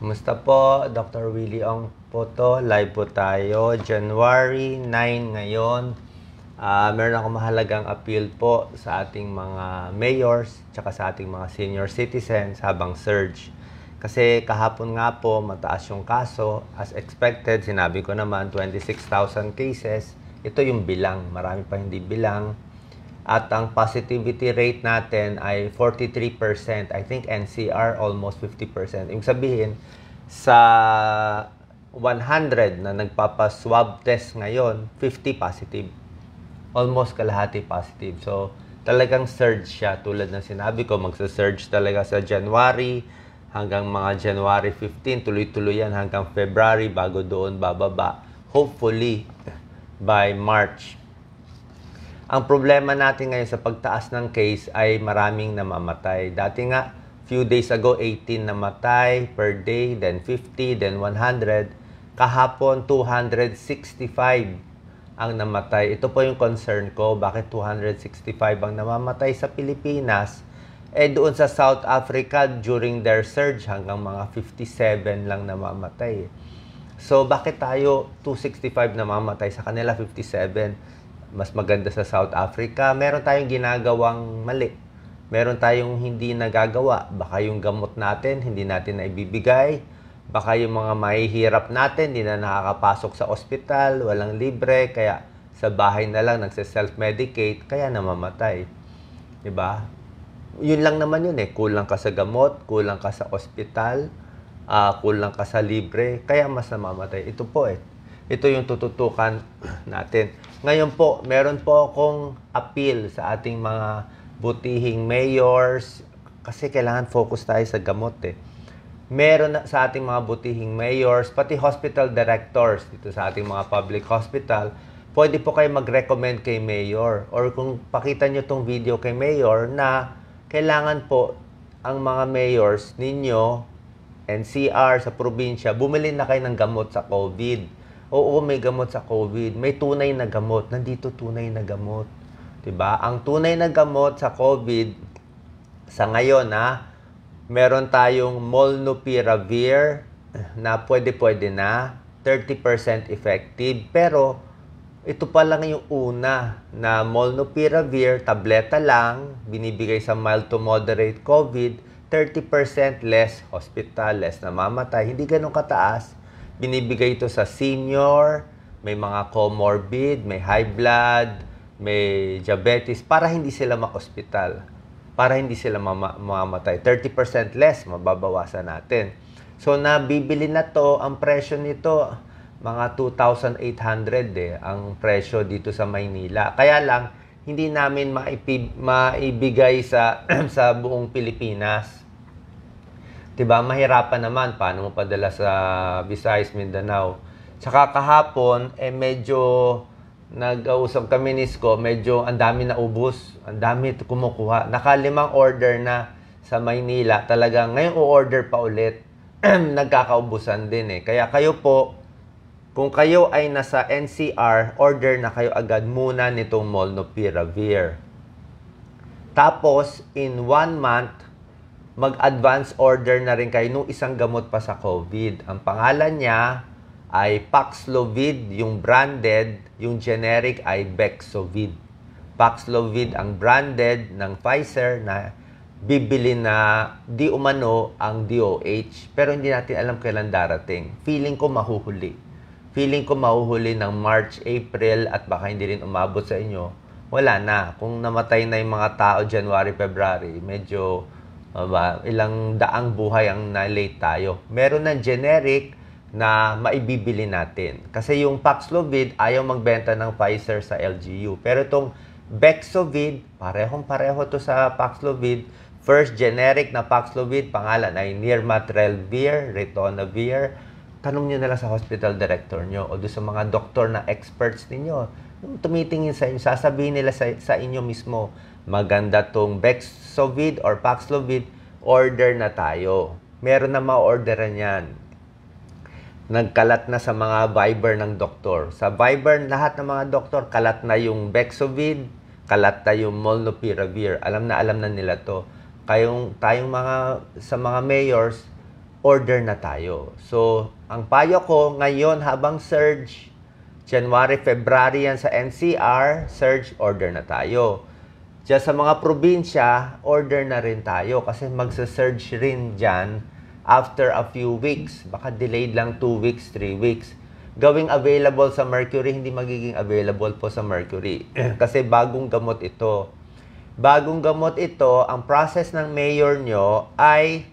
Kumusta po? Dr. Willie Ong po to. Live po tayo. January 9 ngayon. Uh, meron akong mahalagang appeal po sa ating mga mayors at sa ating mga senior citizens habang surge. Kasi kahapon nga po, mataas yung kaso. As expected, sinabi ko naman, 26,000 cases. Ito yung bilang. Marami pa hindi bilang at ang positivity rate natin ay 43%. I think NCR almost 50%. Ibig sabihin, sa 100 na nagpapaswab test ngayon, 50 positive. Almost kalahati positive. So, talagang surge siya. Tulad ng sinabi ko, magsa-surge talaga sa January hanggang mga January 15. Tuloy-tuloy yan hanggang February bago doon bababa. Hopefully, by March, ang problema natin ngayon sa pagtaas ng case ay maraming namamatay. Dati nga, few days ago, 18 namatay per day, then 50, then 100. Kahapon, 265 ang namatay. Ito po yung concern ko, bakit 265 ang namamatay sa Pilipinas? Eh doon sa South Africa, during their surge, hanggang mga 57 lang namamatay. So bakit tayo 265 namamatay sa kanila 57? mas maganda sa South Africa. Meron tayong ginagawang mali. Meron tayong hindi nagagawa. Baka yung gamot natin, hindi natin naibibigay. Baka yung mga mahihirap natin, hindi na nakakapasok sa ospital, walang libre, kaya sa bahay na lang nagse-self-medicate, kaya namamatay. 'Di ba? Yun lang naman yun eh. Kulang ka sa gamot, kulang ka sa ospital, uh, kulang ka sa libre, kaya mas namamatay. Ito po eh ito yung tututukan natin. Ngayon po, meron po akong appeal sa ating mga butihing mayors kasi kailangan focus tayo sa gamot eh. Meron sa ating mga butihing mayors, pati hospital directors dito sa ating mga public hospital, pwede po kayo mag-recommend kay mayor or kung pakita nyo tong video kay mayor na kailangan po ang mga mayors ninyo NCR sa probinsya, bumili na kayo ng gamot sa COVID oo, may gamot sa COVID, may tunay na gamot. Nandito tunay na gamot. 'Di ba? Ang tunay na gamot sa COVID sa ngayon ha, meron tayong molnupiravir na pwede-pwede na, 30% effective, pero ito pa lang yung una na molnupiravir, tableta lang, binibigay sa mild to moderate COVID, 30% less hospital, less namamatay, hindi ganun kataas binibigay ito sa senior, may mga comorbid, may high blood, may diabetes, para hindi sila makospital, para hindi sila mama- mamatay. 30% less, mababawasan natin. So, nabibili na to, ang presyo nito, mga 2,800 eh, ang presyo dito sa Maynila. Kaya lang, hindi namin maibigay sa, sa buong Pilipinas 'Di diba? Mahirapan naman paano mo padala sa Visayas, Mindanao. Tsaka kahapon eh medyo nag-usap kami ni Isko, medyo ang dami na ubos, ang dami kumukuha. Nakalimang order na sa Maynila. Talaga ngayon u order pa ulit. Nagkakaubusan din eh. Kaya kayo po, kung kayo ay nasa NCR, order na kayo agad muna nitong Molnupiravir. Tapos, in one month, mag-advance order na rin kayo nung isang gamot pa sa COVID. Ang pangalan niya ay Paxlovid, yung branded, yung generic ay Bexovid. Paxlovid ang branded ng Pfizer na bibili na di umano ang DOH. Pero hindi natin alam kailan darating. Feeling ko mahuhuli. Feeling ko mahuhuli ng March, April at baka hindi rin umabot sa inyo. Wala na. Kung namatay na yung mga tao January, February, medyo Diba? Ilang daang buhay ang na-late tayo. Meron ng generic na maibibili natin. Kasi yung Paxlovid, ayaw magbenta ng Pfizer sa LGU. Pero itong Bexovid, parehong-pareho to sa Paxlovid. First generic na Paxlovid, pangalan ay Nirmatrelvir, Ritonavir. Tanong nyo na lang sa hospital director nyo o doon sa mga doktor na experts ninyo. Nung tumitingin sa inyo, sasabihin nila sa, sa inyo mismo, maganda tong Bexovid or Paxlovid, order na tayo. Meron na ma-orderan yan. Nagkalat na sa mga Viber ng doktor. Sa Viber, lahat ng mga doktor, kalat na yung Bexovid, kalat na yung Molnupiravir. Alam na alam na nila to. Kayong, tayong mga, sa mga mayors, order na tayo. So, ang payo ko ngayon habang surge, January, February yan sa NCR, surge order na tayo. Diyan sa mga probinsya, order na rin tayo kasi magsa-surge rin dyan after a few weeks. Baka delayed lang 2 weeks, 3 weeks. Gawing available sa Mercury, hindi magiging available po sa Mercury. Eh. kasi bagong gamot ito. Bagong gamot ito, ang process ng mayor nyo ay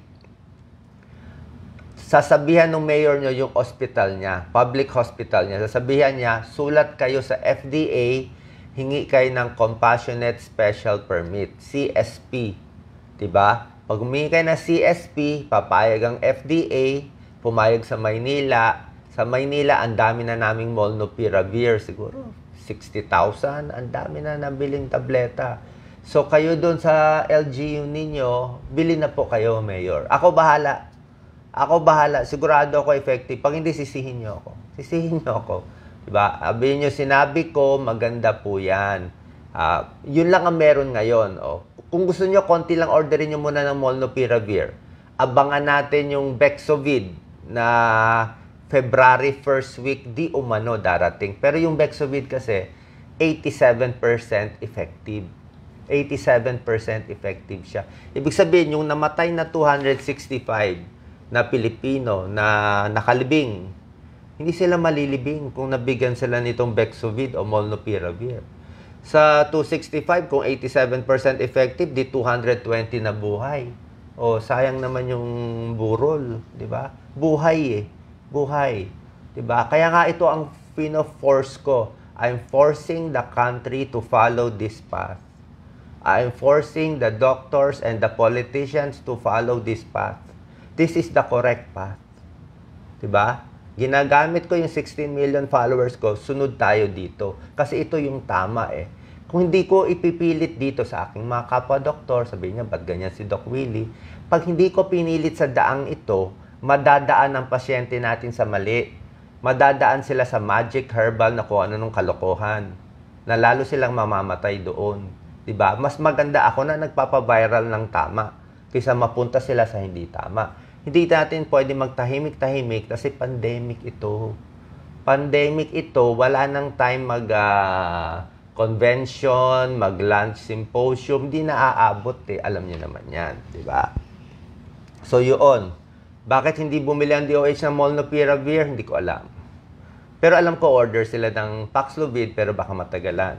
sasabihan ng mayor nyo yung hospital niya, public hospital niya. Sasabihan niya, sulat kayo sa FDA hingi kayo ng Compassionate Special Permit, CSP. 'Di ba? Pag humingi kayo ng CSP, papayag ang FDA, pumayag sa Maynila. Sa Maynila, ang dami na naming molnupiravir, siguro 60,000. Ang dami na nabiling tableta. So, kayo doon sa LGU ninyo, bili na po kayo, Mayor. Ako bahala. Ako bahala. Sigurado ako effective. Pag hindi, sisihin nyo ako. Sisihin nyo ako. Diba? Sabi nyo, sinabi ko, maganda po yan. Uh, yun lang ang meron ngayon. Oh. Kung gusto nyo, konti lang orderin nyo muna ng Molnupiravir. Abangan natin yung Bexovid na February first week, di umano darating. Pero yung Bexovid kasi, 87% effective. 87% effective siya. Ibig sabihin, yung namatay na 265 na Pilipino na nakalibing hindi sila malilibing kung nabigyan sila nitong Bexovid o Molnupiravir. Sa 265, kung 87% effective, di 220 na buhay. O, sayang naman yung burol, di ba? Buhay eh. Buhay. Di ba? Kaya nga ito ang pinoforce ko. I'm forcing the country to follow this path. I'm forcing the doctors and the politicians to follow this path. This is the correct path. 'Di ba? Ginagamit ko yung 16 million followers ko, sunod tayo dito. Kasi ito yung tama eh. Kung hindi ko ipipilit dito sa aking mga kapwa-doktor, sabihin niya, ba't ganyan si Doc Willie? Pag hindi ko pinilit sa daang ito, madadaan ang pasyente natin sa mali. Madadaan sila sa magic herbal na kung ano nung kalokohan. Na lalo silang mamamatay doon. ba? Diba? Mas maganda ako na nagpapaviral ng tama kaysa mapunta sila sa hindi tama. Hindi natin pwede magtahimik-tahimik kasi pandemic ito. Pandemic ito, wala nang time mag uh, convention, mag-lunch symposium, di naaabot eh. Alam niyo naman yan, di ba? So yun, bakit hindi bumili ang DOH ng Molnupiravir? Hindi ko alam. Pero alam ko order sila ng Paxlovid pero baka matagalan.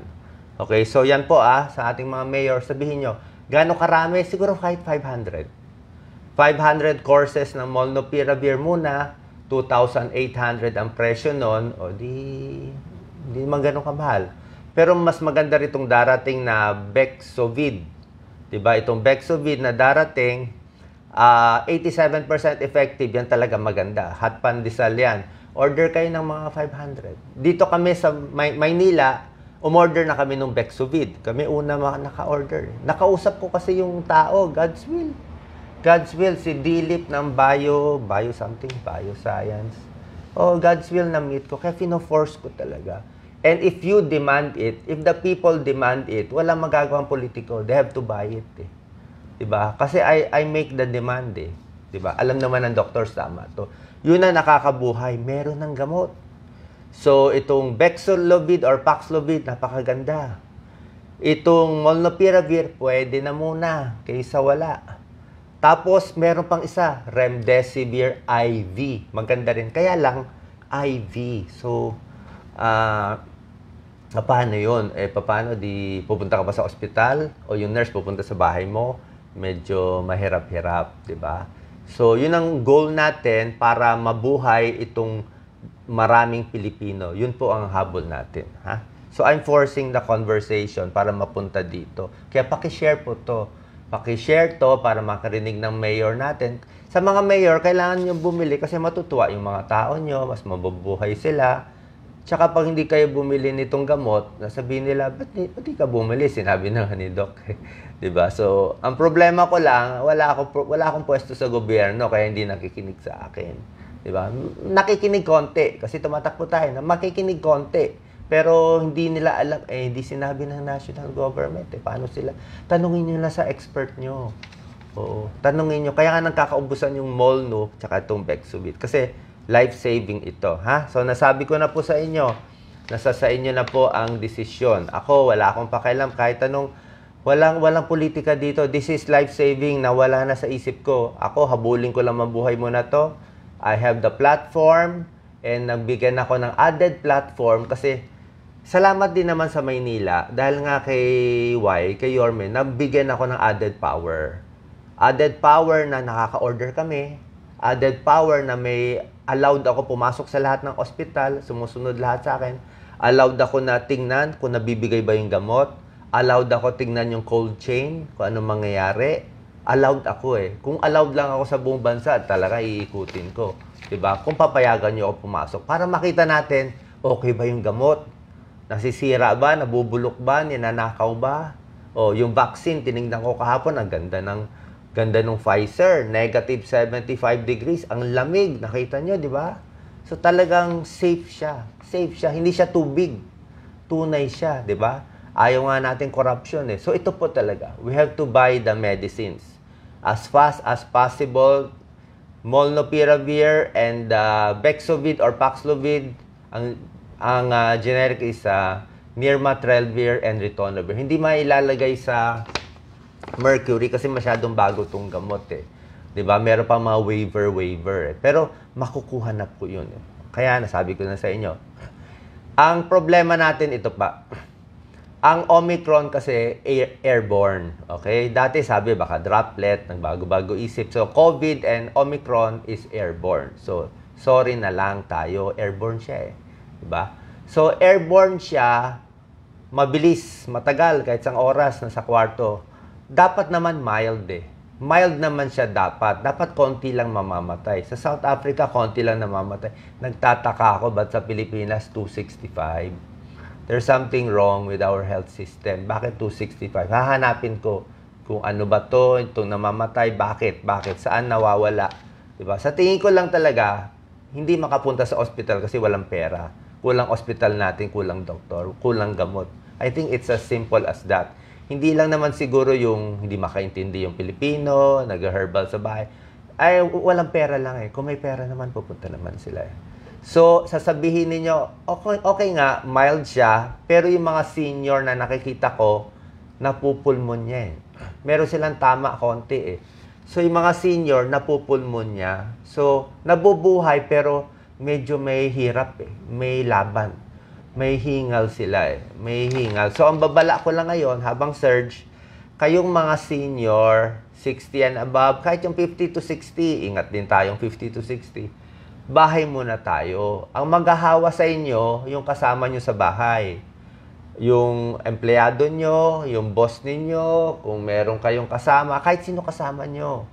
Okay, so yan po ah, sa ating mga mayor, sabihin niyo, gaano karami? Siguro kahit 500. 500 courses ng Molnupiravir muna, 2,800 ang presyo nun, o di, di naman ganun kamahal. Pero mas maganda ritong darating na Bexovid. Diba? Itong Bexovid na darating, uh, ah, 87% effective, yan talaga maganda. Hot pandesal yan. Order kayo ng mga 500. Dito kami sa May Maynila, umorder na kami ng Bexovid. Kami una naka-order. Nakausap ko kasi yung tao, God's will God's Will, si Dilip ng bio, bio something, bio science. Oh, God's Will na meet ko, kaya fino-force ko talaga. And if you demand it, if the people demand it, walang magagawang politiko. They have to buy it. Eh. Diba? Kasi I, I make the demand eh. Diba? Alam naman ng doctors tama to. Yun na nakakabuhay. Meron ng gamot. So, itong Bexolovid or Paxlovid, napakaganda. Itong Molnupiravir, pwede na muna kaysa wala. Tapos, meron pang isa, Remdesivir IV. Maganda rin. Kaya lang, IV. So, uh, paano yun? Eh, paano di pupunta ka ba sa ospital? O yung nurse pupunta sa bahay mo? Medyo mahirap-hirap, di ba? So, yun ang goal natin para mabuhay itong maraming Pilipino. Yun po ang habol natin. Ha? So, I'm forcing the conversation para mapunta dito. Kaya pakishare po to Pakishare to para makarinig ng mayor natin. Sa mga mayor, kailangan nyo bumili kasi matutuwa yung mga tao nyo, mas mabubuhay sila. Tsaka pag hindi kayo bumili nitong gamot, nasabihin nila, ba't, ba't di ka bumili? Sinabi na ni Doc. Eh. diba? So, ang problema ko lang, wala, ako, wala akong pwesto sa gobyerno kaya hindi nakikinig sa akin. Diba? Nakikinig konti kasi tumatakbo tayo na makikinig konti. Pero hindi nila alam, eh, hindi sinabi ng national government, eh, paano sila. Tanungin nyo na sa expert nyo. Oo. Tanungin nyo, kaya nga nagkakaubusan yung mall, tsaka itong Bexubit. Kasi life-saving ito, ha? So, nasabi ko na po sa inyo, nasa sa inyo na po ang desisyon. Ako, wala akong pakialam. Kahit tanong, walang, walang politika dito. This is life-saving na wala na sa isip ko. Ako, habulin ko lang mabuhay mo na to. I have the platform and nagbigyan ako ng added platform kasi Salamat din naman sa Maynila dahil nga kay Y, kay Yorme, nabigyan ako ng added power. Added power na nakaka-order kami. Added power na may allowed ako pumasok sa lahat ng ospital, sumusunod lahat sa akin. Allowed ako na tingnan kung nabibigay ba yung gamot. Allowed ako tingnan yung cold chain, kung ano mangyayari. Allowed ako eh. Kung allowed lang ako sa buong bansa, talaga iikutin ko. 'Di ba? Kung papayagan niyo ako pumasok para makita natin, okay ba yung gamot? Nasisira ba? Nabubulok ba? Ninanakaw ba? O, yung vaccine, tinignan ko kahapon, ang ganda ng ganda ng Pfizer, negative 75 degrees. Ang lamig, nakita nyo, di ba? So talagang safe siya. Safe siya. Hindi siya too big. Tunay siya, di ba? Ayaw nga natin corruption eh. So ito po talaga, we have to buy the medicines as fast as possible. Molnupiravir and uh, Bexovid or Paxlovid, ang ang uh, generic is uh, ah, Nirmatrelvir and Ritonavir. Hindi mailalagay sa mercury kasi masyadong bago tong gamot eh. 'Di ba? Meron pa mga waiver waiver. Eh. Pero makukuha na po 'yun. Eh. Kaya nasabi ko na sa inyo. Ang problema natin ito pa. Ang Omicron kasi air airborne. Okay? Dati sabi baka droplet, nagbago-bago isip. So COVID and Omicron is airborne. So sorry na lang tayo, airborne siya eh. Diba? So, airborne siya, mabilis, matagal, kahit isang oras, nasa kwarto. Dapat naman mild eh. Mild naman siya dapat. Dapat konti lang mamamatay. Sa South Africa, konti lang namamatay. Nagtataka ako ba't sa Pilipinas 265? There's something wrong with our health system. Bakit 265? Hahanapin ko kung ano ba to, itong namamatay, bakit, bakit, saan nawawala. Diba? Sa tingin ko lang talaga, hindi makapunta sa ospital kasi walang pera kulang ospital natin, kulang doktor, kulang gamot. I think it's as simple as that. Hindi lang naman siguro yung hindi makaintindi yung Pilipino, nag-herbal sa bahay. Ay, walang pera lang eh. Kung may pera naman, pupunta naman sila eh. So, sasabihin ninyo, okay, okay nga, mild siya, pero yung mga senior na nakikita ko, napupulmonya eh. Meron silang tama konti eh. So, yung mga senior, napupulmon niya. So, nabubuhay pero medyo may hirap eh. May laban. May hingal sila eh. May hingal. So, ang babala ko lang ngayon, habang surge, kayong mga senior, 60 and above, kahit yung 50 to 60, ingat din tayong 50 to 60, bahay muna tayo. Ang maghahawa sa inyo, yung kasama nyo sa bahay. Yung empleyado nyo, yung boss ninyo, kung meron kayong kasama, kahit sino kasama nyo.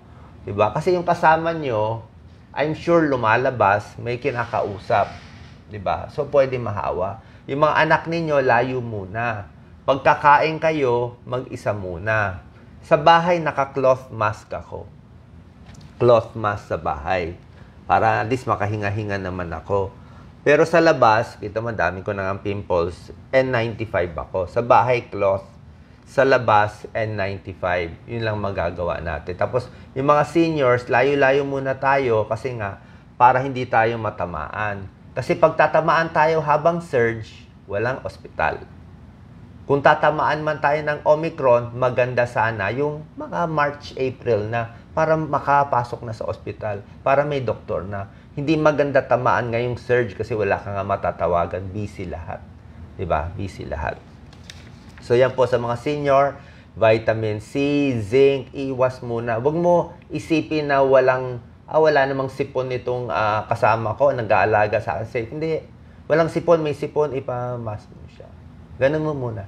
Diba? Kasi yung kasama nyo, I'm sure lumalabas, may kinakausap. 'Di ba? So, pwede mahawa. Yung mga anak ninyo, layo muna. Pagkakain kayo, mag-isa muna. Sa bahay, naka-cloth mask ako. Cloth mask sa bahay. Para at least makahinga-hinga naman ako. Pero sa labas, kita mo, dami ko na ang pimples. N95 ako. Sa bahay, cloth sa labas and 95. Yun lang magagawa natin. Tapos, yung mga seniors, layo-layo muna tayo kasi nga, para hindi tayo matamaan. Kasi pag tatamaan tayo habang surge, walang ospital. Kung tatamaan man tayo ng Omicron, maganda sana yung mga March, April na para makapasok na sa ospital, para may doktor na. Hindi maganda tamaan ngayong surge kasi wala kang nga matatawagan, busy lahat. 'Di ba? Busy lahat. So yan po sa mga senior, vitamin C, zinc, iwas muna. Huwag mo isipin na walang ah, wala namang sipon nitong ah, kasama ko, nag-aalaga sa akin. Safe. Hindi, walang sipon, may sipon, ipamas mo siya. Ganun mo muna.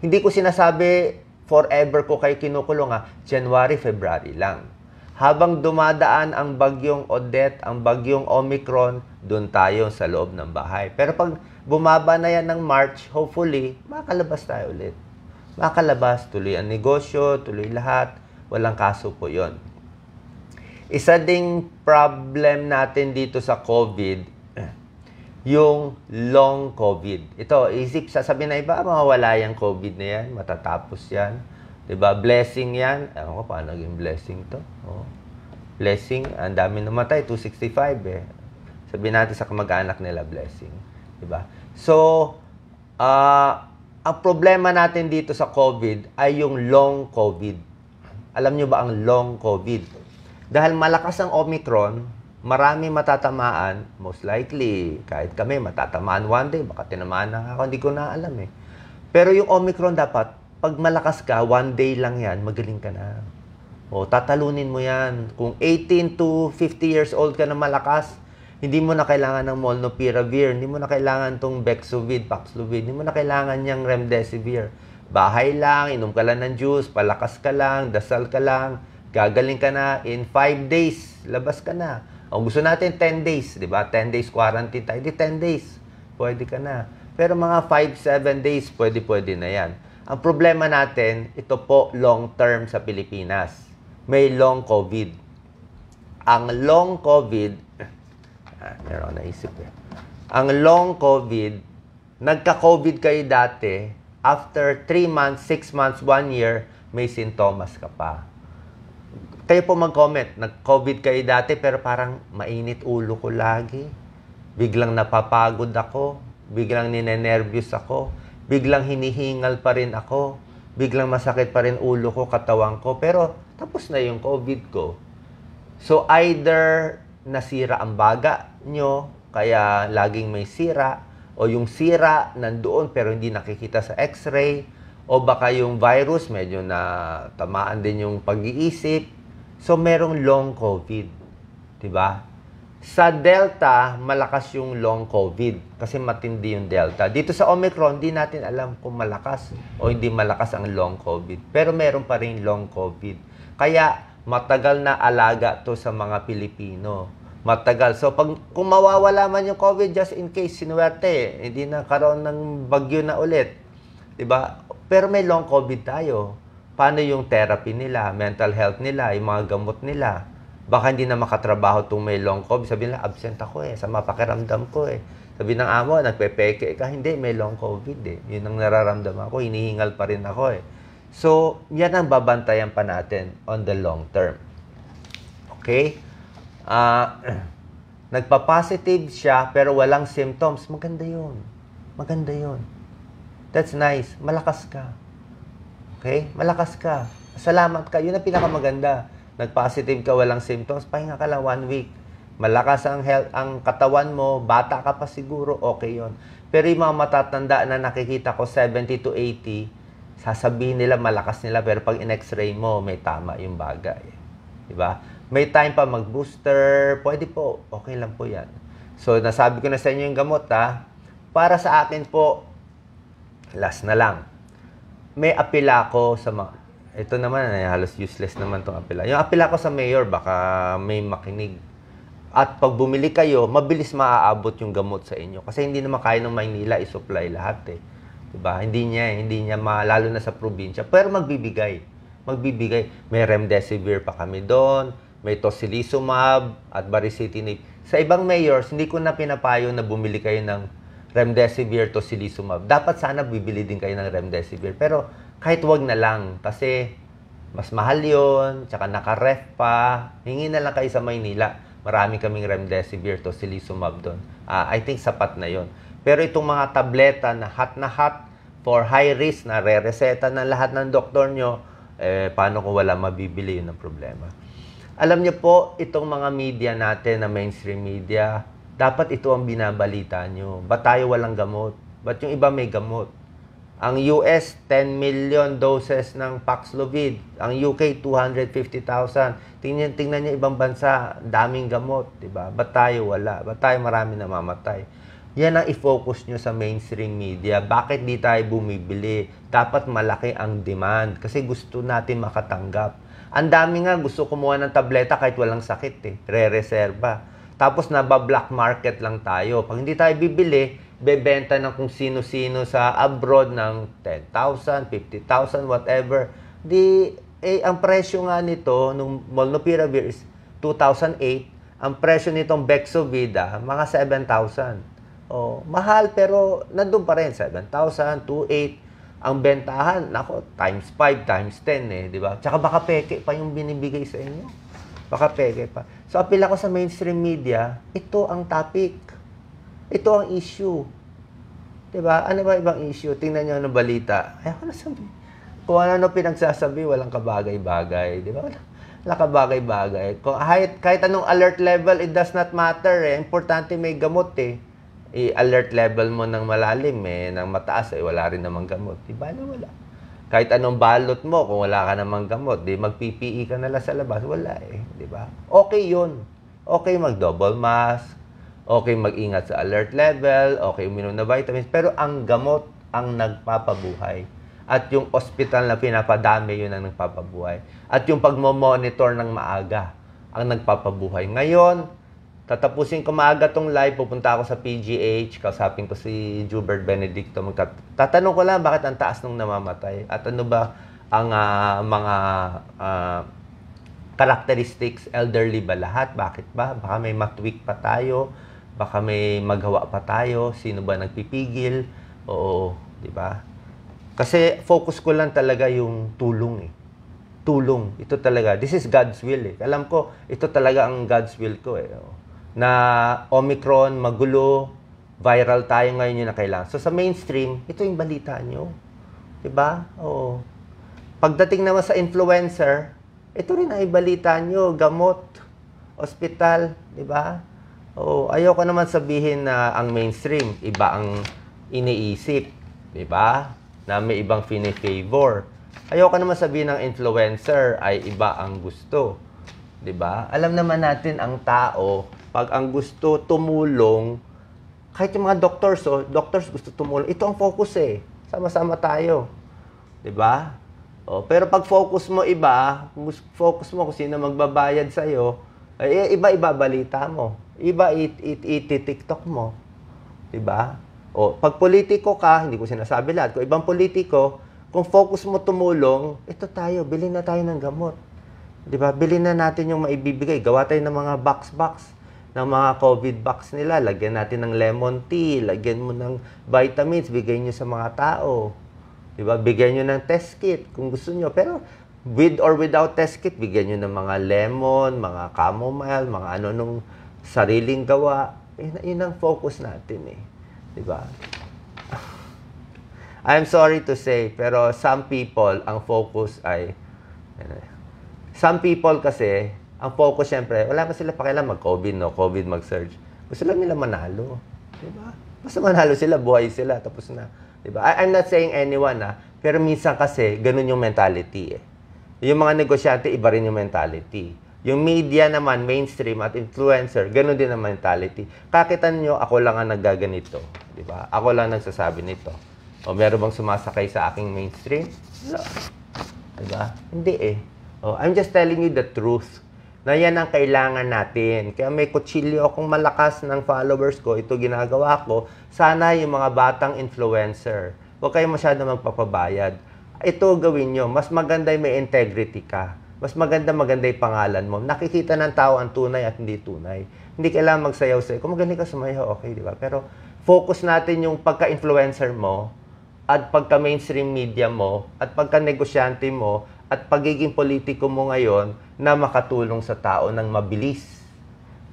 Hindi ko sinasabi forever ko kayo kinukulong ha, ah. January, February lang. Habang dumadaan ang bagyong Odette, ang bagyong Omicron, doon tayo sa loob ng bahay. Pero pag bumaba na yan ng March, hopefully, makalabas tayo ulit. Makalabas, tuloy ang negosyo, tuloy lahat. Walang kaso po yon. Isa ding problem natin dito sa COVID, yung long COVID. Ito, isip, sasabihin na iba, mawawala yung COVID na yan, matatapos yan. ba diba? Blessing yan. Ewan ko paano naging blessing to. Oh. Blessing, ang dami namatay, 265 eh. Sabihin natin sa kamag-anak nila, blessing. Diba? So, uh, ang problema natin dito sa COVID ay yung long COVID. Alam nyo ba ang long COVID? Dahil malakas ang Omicron, marami matatamaan, most likely, kahit kami matatamaan one day, baka tinamaan na ako, hindi ko na alam eh. Pero yung Omicron dapat, pag malakas ka, one day lang yan, magaling ka na. O, tatalunin mo yan. Kung 18 to 50 years old ka na malakas, hindi mo na kailangan ng molnupiravir, hindi mo na kailangan tong Bexovid, Paxlovid, hindi mo na kailangan yung Remdesivir. Bahay lang, inom ka lang ng juice, palakas ka lang, dasal ka lang, gagaling ka na, in 5 days, labas ka na. O gusto natin 10 days, di ba? 10 days quarantine tayo, di 10 days, pwede ka na. Pero mga 5-7 days, pwede-pwede na yan. Ang problema natin, ito po long term sa Pilipinas. May long COVID. Ang long COVID Ah, meron, naisip ko. Ang long COVID, nagka-COVID kayo dati, after 3 months, 6 months, 1 year, may sintomas ka pa. Kayo po mag-comment, nag-COVID kayo dati pero parang mainit ulo ko lagi. Biglang napapagod ako, biglang ninenervyos ako, biglang hinihingal pa rin ako, biglang masakit pa rin ulo ko, katawan ko, pero tapos na yung COVID ko. So either nasira ang baga nyo, kaya laging may sira, o yung sira nandoon pero hindi nakikita sa x-ray, o baka yung virus medyo na tamaan din yung pag-iisip. So, merong long COVID. 'di ba? Sa Delta, malakas yung long COVID kasi matindi yung Delta. Dito sa Omicron, hindi natin alam kung malakas o hindi malakas ang long COVID. Pero meron pa rin long COVID. Kaya, matagal na alaga to sa mga Pilipino. Matagal. So, pag, kung mawawala man yung COVID, just in case, sinuwerte, hindi na karoon ng bagyo na ulit. ba diba? Pero may long COVID tayo. Paano yung therapy nila, mental health nila, yung mga gamot nila? Baka hindi na makatrabaho itong may long COVID. Sabi nila, absent ako eh, sa mapakiramdam ko eh. Sabi ng amo, nagpepeke ka, hindi, may long COVID eh. Yun ang nararamdaman ko, hinihingal pa rin ako eh. So, yan ang babantayan pa natin on the long term. Okay? Uh, nagpa-positive siya pero walang symptoms. Maganda yun. Maganda yun. That's nice. Malakas ka. Okay? Malakas ka. Salamat ka. Yun ang pinakamaganda. Nag-positive ka, walang symptoms. Pahinga ka lang one week. Malakas ang, health, ang katawan mo. Bata ka pa siguro. Okay yon Pero yung mga matatanda na nakikita ko, 70 to 80, sasabihin nila malakas nila pero pag in-x-ray mo may tama yung bagay. 'Di ba? May time pa mag-booster, pwede po. Okay lang po 'yan. So nasabi ko na sa inyo yung gamot ha. Para sa akin po last na lang. May apela ako sa mga ito naman ay halos useless naman tong apela. Yung apela ko sa mayor baka may makinig. At pag bumili kayo, mabilis maaabot yung gamot sa inyo kasi hindi naman kaya ng Maynila i-supply lahat eh. Diba? Hindi niya eh, hindi niya malalo na sa probinsya. Pero magbibigay. Magbibigay. May remdesivir pa kami doon, may tocilizumab at baricitinib. Sa ibang mayors, hindi ko na pinapayo na bumili kayo ng remdesivir, tocilizumab. Dapat sana bibili din kayo ng remdesivir. Pero kahit wag na lang kasi mas mahal yon tsaka naka-ref pa. Hingi na lang kayo sa Maynila. Marami kaming remdesivir, tocilizumab doon. Uh, I think sapat na yon pero itong mga tableta na hot na hot for high risk na re-reseta ng lahat ng doktor nyo, eh, paano kung wala mabibili yun ang problema. Alam niyo po, itong mga media natin na mainstream media, dapat ito ang binabalita nyo. Ba't tayo walang gamot? Ba't yung iba may gamot? Ang US, 10 million doses ng Paxlovid. Ang UK, 250,000. Tingnan, tingnan niyo ibang bansa, daming gamot. Diba? Ba't tayo wala? Ba't tayo marami namamatay? yan ang i-focus nyo sa mainstream media. Bakit di tayo bumibili? Dapat malaki ang demand kasi gusto natin makatanggap. Ang dami nga gusto kumuha ng tableta kahit walang sakit eh. Re-reserva. Tapos naba-black market lang tayo. Pag hindi tayo bibili, bebenta ng kung sino-sino sa abroad ng 10,000, 50,000, whatever. Di, eh, ang presyo nga nito, nung Molnupiravir is 2008, ang presyo nitong Bexovida, mga 7,000. Oh, mahal pero nandun pa rin 7,000, 2,800. Ang bentahan, nako, times 5, times 10 eh, di ba? Tsaka baka peke pa yung binibigay sa inyo. Baka peke pa. So appeal ako sa mainstream media, ito ang topic. Ito ang issue. 'Di ba? Ano ba ibang issue? Tingnan niyo ano balita. Eh, Ay, ano sabi? Kung ano, ano pinagsasabi, walang kabagay-bagay, 'di ba? Wala, walang kabagay-bagay. Kahit, kahit anong alert level, it does not matter eh. Importante may gamot eh i-alert level mo ng malalim eh, ng mataas eh, wala rin namang gamot. Di ba wala? Kahit anong balot mo, kung wala ka namang gamot, di mag-PPE ka nala sa labas, wala eh. Di ba? Okay yun. Okay mag-double mask, okay mag-ingat sa alert level, okay uminom na vitamins, pero ang gamot ang nagpapabuhay. At yung ospital na pinapadami, yun ang nagpapabuhay. At yung pagmo-monitor ng maaga ang nagpapabuhay. Ngayon, Tatapusin ko maaga tong live, pupunta ako sa PGH, kausapin ko si Jubert Benedicto. Magtat- tatanong ko lang bakit ang taas nung namamatay at ano ba ang uh, mga uh, characteristics elderly ba lahat? Bakit ba? Baka may matwik pa tayo, baka may maghawa pa tayo, sino ba nagpipigil? Oo, di ba? Kasi focus ko lang talaga yung tulong eh tulong. Ito talaga. This is God's will. Eh. Alam ko, ito talaga ang God's will ko. Eh na Omicron, magulo, viral tayo ngayon yun na kailangan. So sa mainstream, ito yung balita nyo. Diba? Oo. Pagdating naman sa influencer, ito rin ay balita nyo, gamot, ospital, di ba? Oo, ayoko naman sabihin na ang mainstream, iba ang iniisip, di ba? Na may ibang fine favor Ayoko naman sabihin ng influencer ay iba ang gusto. 'di ba? Alam naman natin ang tao pag ang gusto tumulong, kahit yung mga doctors, oh, doctors gusto tumulong, ito ang focus eh. Sama-sama tayo. 'Di ba? Oh, pero pag focus mo iba, focus mo kung sino magbabayad sa iyo, eh, eh iba iba balita mo. Iba it it, it, TikTok mo. 'Di ba? O, oh, pag politiko ka, hindi ko sinasabi lahat, kung ibang politiko, kung focus mo tumulong, ito tayo, bilhin na tayo ng gamot. 'Di ba? Bilhin na natin yung maibibigay. Gawa tayo ng mga box-box ng mga COVID box nila. Lagyan natin ng lemon tea, lagyan mo ng vitamins, bigay nyo sa mga tao. Diba? Bigyan nyo ng test kit kung gusto nyo. Pero with or without test kit, bigyan nyo ng mga lemon, mga chamomile, mga ano nung sariling gawa. Yun, yun ang focus natin eh. Diba? I'm sorry to say, pero some people, ang focus ay, ano, some people kasi, ang focus syempre, wala pa sila pakialam mag-COVID, no? COVID, mag-surge. Gusto lang nila manalo. Diba? Basta manalo sila, buhay sila, tapos na. Diba? I- I'm not saying anyone, ha? Ah, pero minsan kasi, ganun yung mentality, eh. Yung mga negosyante, iba rin yung mentality. Yung media naman, mainstream at influencer, ganun din ang mentality. Kakitan nyo, ako lang ang nagaganito. Diba? Ako lang nagsasabi nito. O meron bang sumasakay sa aking mainstream? Wala. No. Diba? Hindi eh. Oh, I'm just telling you the truth na yan ang kailangan natin. Kaya may kutsilyo akong malakas ng followers ko, ito ginagawa ko, sana yung mga batang influencer. Huwag kayo masyado magpapabayad. Ito gawin nyo, mas maganda yung may integrity ka. Mas maganda maganda yung pangalan mo. Nakikita ng tao ang tunay at hindi tunay. Hindi kailangan magsayaw sa'yo. Kung magaling ka sumayaw, okay, di ba? Pero focus natin yung pagka-influencer mo at pagka-mainstream media mo at pagka-negosyante mo at pagiging politiko mo ngayon na makatulong sa tao ng mabilis.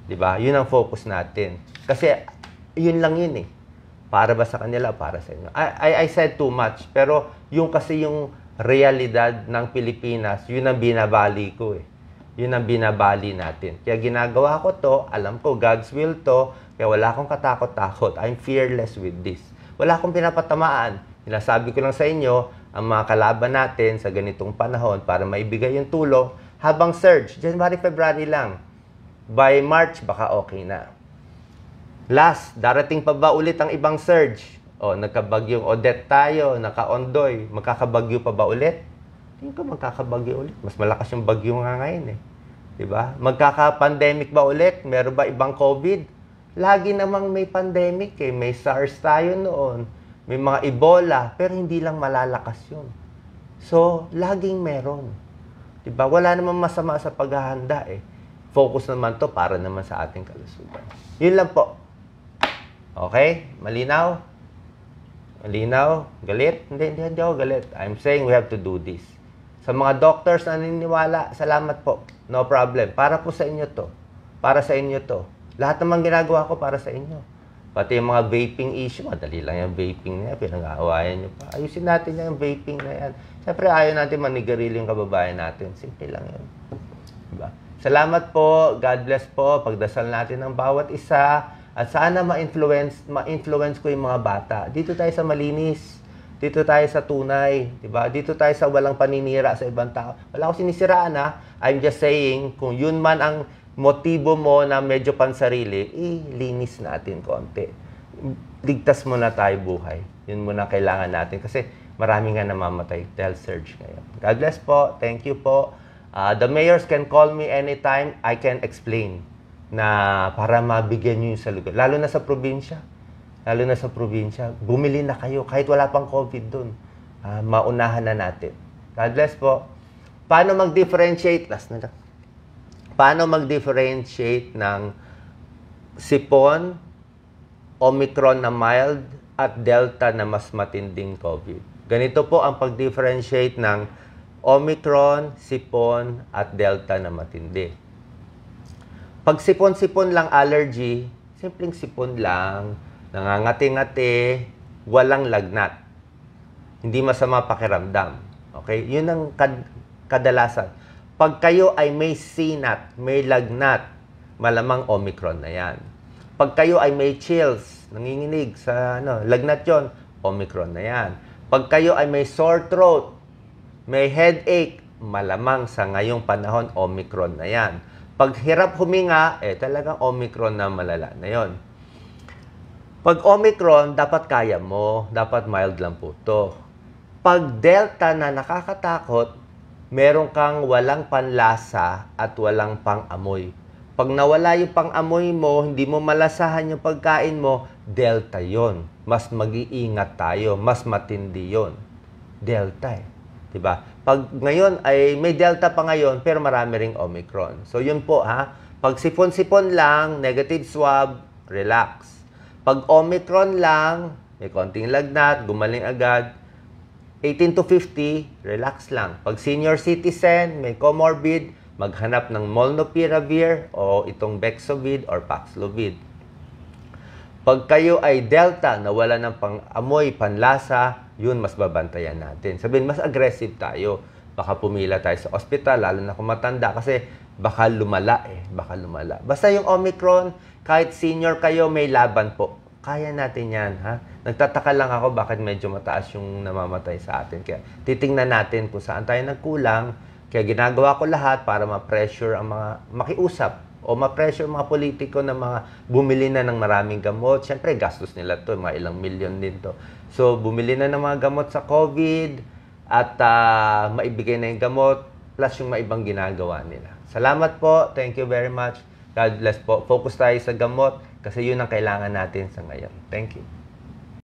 'Di ba? 'Yun ang focus natin. Kasi 'yun lang 'yun eh. Para ba sa kanila, para sa inyo. I, I, I said too much, pero yung kasi yung realidad ng Pilipinas, 'yun ang binabali ko eh. 'Yun ang binabali natin. Kaya ginagawa ko 'to, alam ko God's will 'to, kaya wala akong katakot-takot. I'm fearless with this. Wala akong pinapatamaan. Sinasabi ko lang sa inyo, ang mga kalaban natin sa ganitong panahon para maibigay yung tulong habang surge, January, February lang. By March, baka okay na. Last, darating pa ba ulit ang ibang surge? O, nagkabagyong Odette tayo, naka-ondoy, magkakabagyo pa ba ulit? Tingin ko magkakabagyo ulit. Mas malakas yung bagyo nga ngayon eh. Diba? Magkaka-pandemic ba ulit? Meron ba ibang COVID? Lagi namang may pandemic eh. May SARS tayo noon may mga Ebola, pero hindi lang malalakas yun. So, laging meron. Diba? Wala namang masama sa paghahanda eh. Focus naman to para naman sa ating kalusugan. Yun lang po. Okay? Malinaw? Malinaw? Galit? Hindi, hindi, hindi ako galit. I'm saying we have to do this. Sa mga doctors na naniniwala, salamat po. No problem. Para po sa inyo to. Para sa inyo to. Lahat naman ginagawa ko para sa inyo. Pati yung mga vaping issue, madali lang yung vaping na pinag-aawayan niyo pa. Ayusin natin yung vaping na yan. Siyempre, ayaw natin manigaril yung kababayan natin. Simple lang yun. Diba? Salamat po. God bless po. Pagdasal natin ng bawat isa. At sana ma-influence, ma-influence ko yung mga bata. Dito tayo sa malinis. Dito tayo sa tunay. Diba? Dito tayo sa walang paninira sa ibang tao. Wala ko sinisiraan ha. I'm just saying, kung yun man ang motibo mo na medyo pansarili, ilinis eh, natin konti. Ligtas muna tayo buhay. Yun muna kailangan natin kasi marami nga namamatay dahil surge ngayon. God bless po. Thank you po. Uh, the mayors can call me anytime. I can explain na para mabigyan nyo yung sa lugar. Lalo na sa probinsya. Lalo na sa probinsya. Bumili na kayo kahit wala pang COVID doon. Uh, ah, maunahan na natin. God bless po. Paano mag-differentiate? Last na lang paano mag-differentiate ng sipon, Omicron na mild, at Delta na mas matinding COVID. Ganito po ang pag-differentiate ng Omicron, sipon, at Delta na matindi. Pag sipon-sipon lang allergy, simpleng sipon lang, nangangati-ngati, walang lagnat. Hindi masama pakiramdam. Okay? Yun ang kad- kadalasan pag kayo ay may sinat, may lagnat, malamang Omicron na yan. Pag kayo ay may chills, nanginginig sa ano, lagnat yon, Omicron na yan. Pag kayo ay may sore throat, may headache, malamang sa ngayong panahon, Omicron na yan. Pag hirap huminga, eh talagang Omicron na malala na yon. Pag Omicron, dapat kaya mo. Dapat mild lang po to. Pag Delta na nakakatakot, meron kang walang panlasa at walang pang-amoy. Pag nawala yung pang-amoy mo, hindi mo malasahan yung pagkain mo, delta yon. Mas mag-iingat tayo, mas matindi yon. Delta eh. Diba? Pag ngayon ay may delta pa ngayon, pero marami ring omicron. So yun po ha. Pag sipon-sipon lang, negative swab, relax. Pag omicron lang, may konting lagnat, gumaling agad, 18 to 50, relax lang. Pag senior citizen, may comorbid, maghanap ng molnupiravir o itong bexovid or Paxlovid. Pag kayo ay delta na wala ng pang-amoy, panlasa, yun mas babantayan natin. Sabihin, mas aggressive tayo. Baka pumila tayo sa ospital, lalo na kung matanda kasi baka lumala eh, baka lumala. Basta yung Omicron, kahit senior kayo, may laban po. Kaya natin yan, ha? Nagtataka lang ako bakit medyo mataas yung namamatay sa atin. Kaya titingnan natin kung saan tayo nagkulang. Kaya ginagawa ko lahat para ma-pressure ang mga makiusap o ma-pressure mga politiko na mga bumili na ng maraming gamot. Siyempre, gastos nila to, mga ilang milyon din to. So, bumili na ng mga gamot sa COVID at uh, maibigay na yung gamot plus yung maibang ginagawa nila. Salamat po. Thank you very much. God bless po. Focus tayo sa gamot kasi yun ang kailangan natin sa ngayon. Thank you.